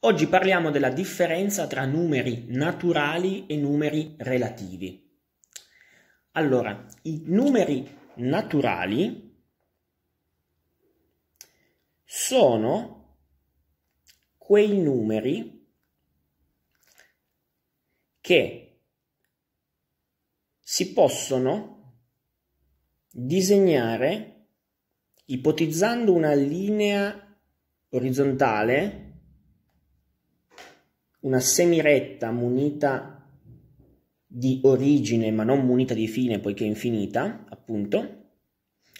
Oggi parliamo della differenza tra numeri naturali e numeri relativi. Allora, i numeri naturali sono quei numeri che si possono disegnare ipotizzando una linea orizzontale una semiretta munita di origine ma non munita di fine poiché è infinita, appunto,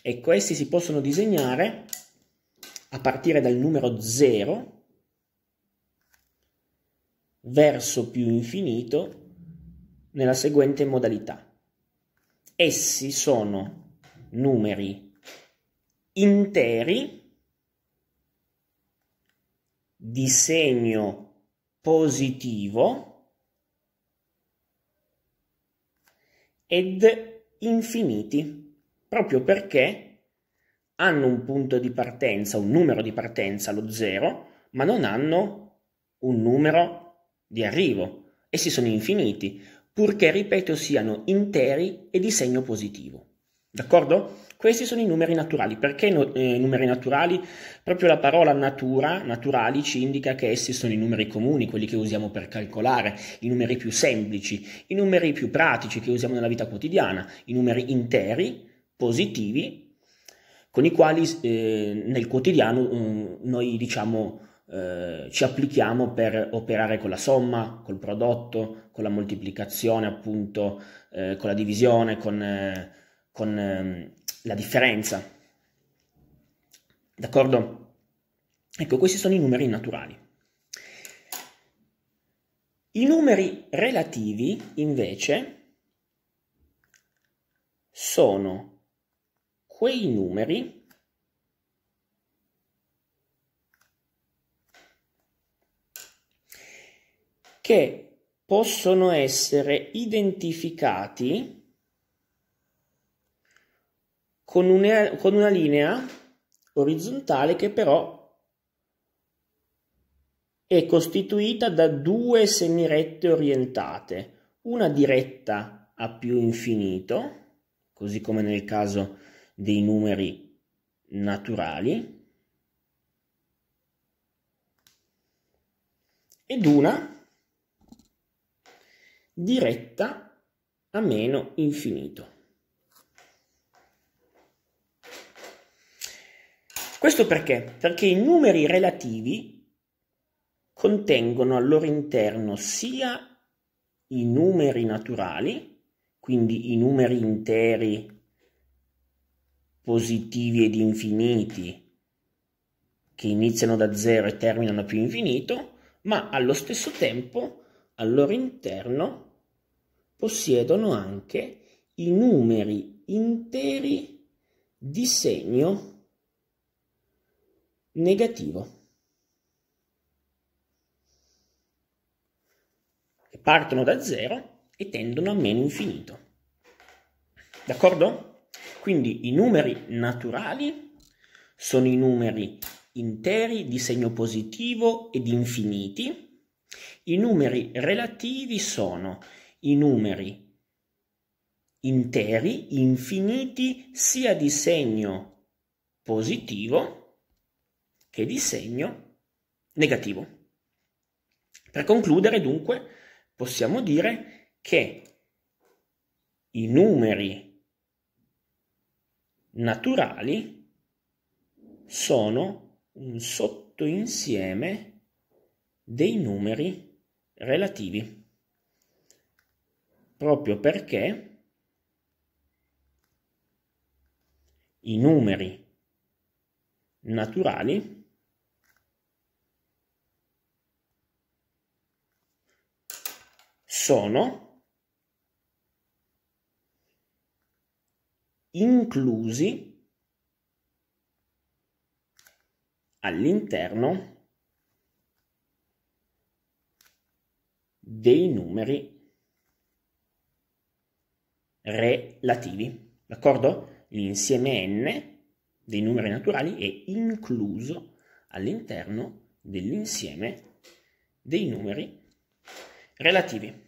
e questi si possono disegnare a partire dal numero 0 verso più infinito nella seguente modalità. Essi sono numeri interi di segno positivo ed infiniti, proprio perché hanno un punto di partenza, un numero di partenza, lo zero, ma non hanno un numero di arrivo. Essi sono infiniti, purché, ripeto, siano interi e di segno positivo. D'accordo? Questi sono i numeri naturali. Perché no, eh, numeri naturali? Proprio la parola natura, naturali, ci indica che essi sono i numeri comuni, quelli che usiamo per calcolare, i numeri più semplici, i numeri più pratici che usiamo nella vita quotidiana, i numeri interi, positivi, con i quali eh, nel quotidiano mh, eh, noi diciamo eh, ci applichiamo per operare con la somma, col prodotto, con la moltiplicazione, appunto, eh, con la divisione, con, eh, con ehm, la differenza. D'accordo? Ecco, questi sono i numeri naturali. I numeri relativi, invece, sono quei numeri che possono essere identificati con una, con una linea orizzontale che però è costituita da due semirette orientate, una diretta a più infinito, così come nel caso dei numeri naturali, ed una diretta a meno infinito. Questo perché? Perché i numeri relativi contengono al loro interno sia i numeri naturali, quindi i numeri interi positivi ed infiniti che iniziano da zero e terminano più infinito, ma allo stesso tempo al loro interno possiedono anche i numeri interi di segno negativo. Che partono da zero e tendono a meno infinito. D'accordo? Quindi i numeri naturali sono i numeri interi di segno positivo ed infiniti. I numeri relativi sono i numeri interi, infiniti, sia di segno positivo che di segno negativo. Per concludere, dunque, possiamo dire che i numeri naturali sono un sottoinsieme dei numeri relativi, proprio perché i numeri naturali sono inclusi all'interno dei numeri relativi, d'accordo? L'insieme n dei numeri naturali è incluso all'interno dell'insieme dei numeri relativi.